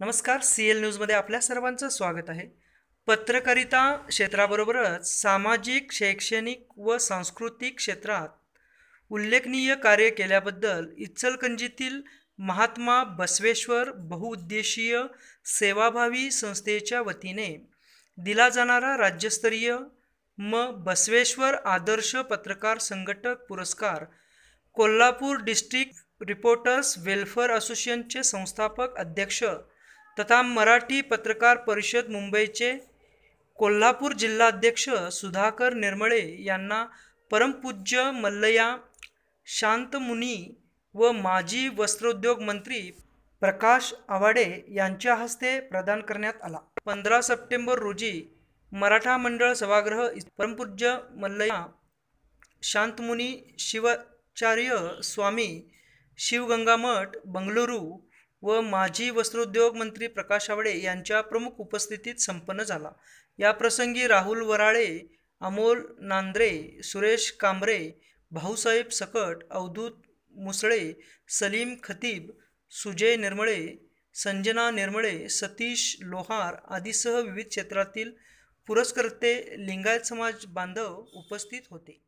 नमस्कार C L न्यूजमध्ये आपल्या सर्वांचं स्वागत आहे पत्रकारिता क्षेत्राबरोबरच सामाजिक शैक्षणिक व सांस्कृतिक क्षेत्रात उल्लेखनीय कार्य केल्याबद्दल इचलकंजीतील महात्मा बसवेश्वर बहुउद्देशीय सेवाभावी संस्थेच्या वतीने दिला जाणारा राज्यस्तरीय म बसवेश्वर आदर्श पत्रकार संघटक पुरस्कार कोल्हापूर डिस्ट्रिक्ट रिपोर्टर्स वेल्फेअर असोसिएशनचे संस्थापक अध्यक्ष तथा मराठी पत्रकार परिषद मुंबईचे कोल्हापूर जिल्हाध्यक्ष सुधाकर निर्मळे यांना परमपूज्य मल्लया शांतमुनी व माजी वस्त्रोद्योग मंत्री प्रकाश आवाडे यांच्या हस्ते प्रदान करण्यात आला पंधरा सप्टेंबर रोजी मराठा मंडळ सभागृह परमपूज्य मल्लया शांतमुनी शिवाचार्य स्वामी शिवगंगा मठ बंगळुरू व माजी वस्त्रोद्योग मंत्री प्रकाश आवडे यांच्या प्रमुख उपस्थितीत संपन्न झाला या प्रसंगी राहुल वराळे अमोल नांद्रे सुरेश कांबरे भाऊसाहेब सकट अवधूत मुसळे सलीम खतीब सुजय निर्मळे संजना निर्मळे सतीश लोहार आदीसह विविध क्षेत्रातील पुरस्कर्ते लिंगायत समाज बांधव उपस्थित होते